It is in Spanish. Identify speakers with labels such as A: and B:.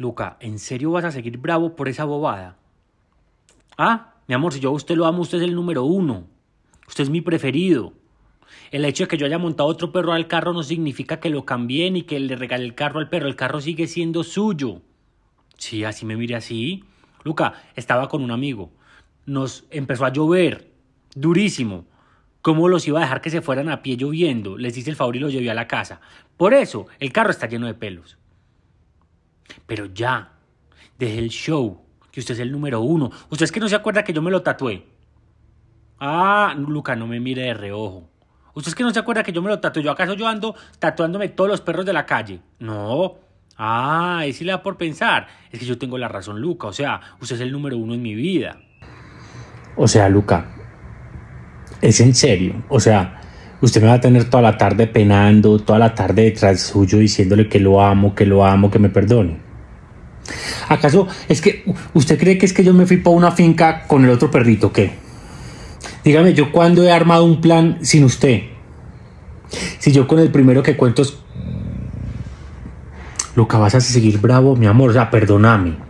A: Luca, ¿en serio vas a seguir bravo por esa bobada? Ah, mi amor, si yo a usted lo amo, usted es el número uno. Usted es mi preferido. El hecho de que yo haya montado otro perro al carro no significa que lo cambie ni que le regale el carro al perro. El carro sigue siendo suyo. Sí, así me mire así. Luca, estaba con un amigo. Nos empezó a llover. Durísimo. ¿Cómo los iba a dejar que se fueran a pie lloviendo? Les hice el favor y los llevé a la casa. Por eso, el carro está lleno de pelos. Pero ya, desde el show, que usted es el número uno. Usted es que no se acuerda que yo me lo tatué. Ah, Luca, no me mire de reojo. Usted es que no se acuerda que yo me lo tatué. ¿Yo acaso yo ando tatuándome todos los perros de la calle? No. Ah, es le da por pensar. Es que yo tengo la razón, Luca. O sea, usted es el número uno en mi vida. O sea, Luca, es en serio. O sea, usted me va a tener toda la tarde penando, toda la tarde detrás suyo diciéndole que lo amo, que lo amo, que me perdone. ¿Acaso es que usted cree que es que yo me fui para una finca con el otro perrito? ¿Qué? Dígame, ¿yo cuándo he armado un plan sin usted? Si yo con el primero que cuento es... Lo que vas a seguir bravo, mi amor, o sea, perdóname.